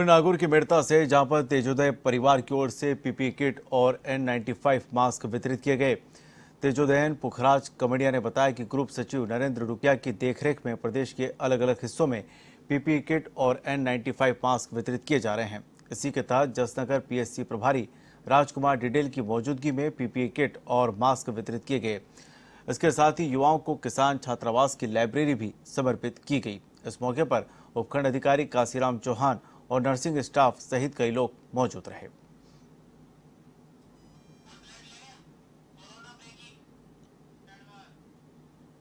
नागौर के मेड़ता से जहां पर तेजोदय परिवार की ओर से पीपी किट और एन फाइव मास्क वितरित किए गए तेजोदयन पुखराज कमेडिया ने बताया कि ग्रुप सचिव नरेंद्र रुकिया की देखरेख में प्रदेश के अलग अलग हिस्सों में पीपी किट और एन फाइव मास्क वितरित किए जा रहे हैं इसी के तहत जसनगर पीएससी प्रभारी राजकुमार डिडेल की मौजूदगी में पीपी किट और मास्क वितरित किए गए इसके साथ ही युवाओं को किसान छात्रावास की लाइब्रेरी भी समर्पित की गई इस मौके पर उपखंड अधिकारी काशीराम चौहान और नर्सिंग स्टाफ सहित कई लोग मौजूद रहे